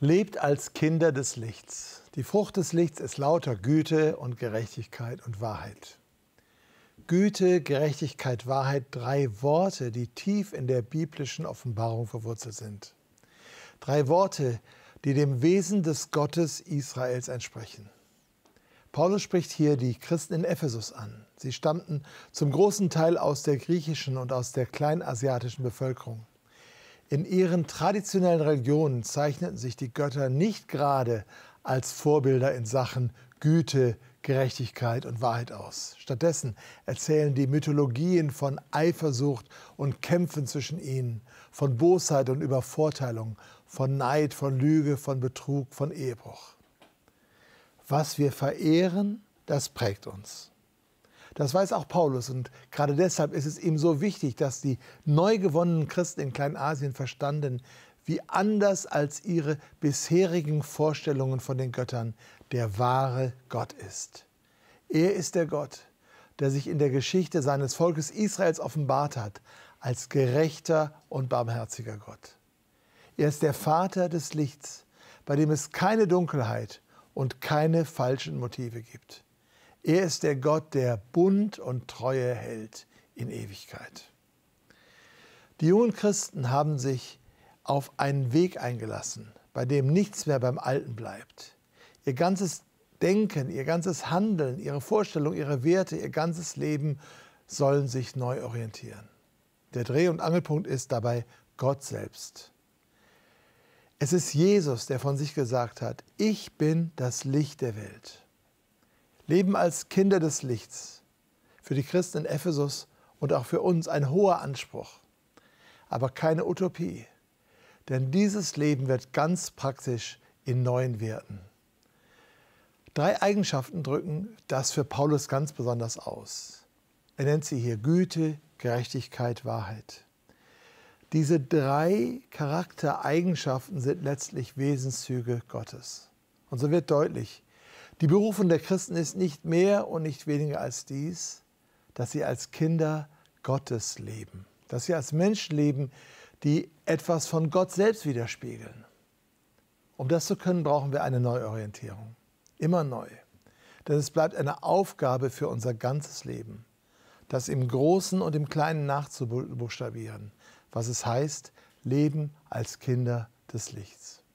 Lebt als Kinder des Lichts. Die Frucht des Lichts ist lauter Güte und Gerechtigkeit und Wahrheit. Güte, Gerechtigkeit, Wahrheit, drei Worte, die tief in der biblischen Offenbarung verwurzelt sind. Drei Worte, die dem Wesen des Gottes Israels entsprechen. Paulus spricht hier die Christen in Ephesus an. Sie stammten zum großen Teil aus der griechischen und aus der kleinasiatischen Bevölkerung. In ihren traditionellen Religionen zeichneten sich die Götter nicht gerade als Vorbilder in Sachen Güte, Gerechtigkeit und Wahrheit aus. Stattdessen erzählen die Mythologien von Eifersucht und Kämpfen zwischen ihnen, von Bosheit und Übervorteilung, von Neid, von Lüge, von Betrug, von Ehebruch. Was wir verehren, das prägt uns. Das weiß auch Paulus. Und gerade deshalb ist es ihm so wichtig, dass die neu gewonnenen Christen in Kleinasien verstanden, wie anders als ihre bisherigen Vorstellungen von den Göttern der wahre Gott ist. Er ist der Gott, der sich in der Geschichte seines Volkes Israels offenbart hat, als gerechter und barmherziger Gott. Er ist der Vater des Lichts, bei dem es keine Dunkelheit und keine falschen Motive gibt. Er ist der Gott, der Bund und Treue hält in Ewigkeit. Die jungen Christen haben sich auf einen Weg eingelassen, bei dem nichts mehr beim Alten bleibt. Ihr ganzes Denken, ihr ganzes Handeln, ihre Vorstellung, ihre Werte, ihr ganzes Leben sollen sich neu orientieren. Der Dreh- und Angelpunkt ist dabei Gott selbst. Es ist Jesus, der von sich gesagt hat, ich bin das Licht der Welt. Leben als Kinder des Lichts. Für die Christen in Ephesus und auch für uns ein hoher Anspruch, aber keine Utopie. Denn dieses Leben wird ganz praktisch in neuen Werten. Drei Eigenschaften drücken das für Paulus ganz besonders aus. Er nennt sie hier Güte, Gerechtigkeit, Wahrheit. Diese drei Charaktereigenschaften sind letztlich Wesenszüge Gottes. Und so wird deutlich, die Berufung der Christen ist nicht mehr und nicht weniger als dies, dass sie als Kinder Gottes leben, dass sie als Menschen leben, die etwas von Gott selbst widerspiegeln. Um das zu können, brauchen wir eine Neuorientierung, immer neu. Denn es bleibt eine Aufgabe für unser ganzes Leben, das im Großen und im Kleinen nachzubuchstabieren, was es heißt, Leben als Kinder des Lichts.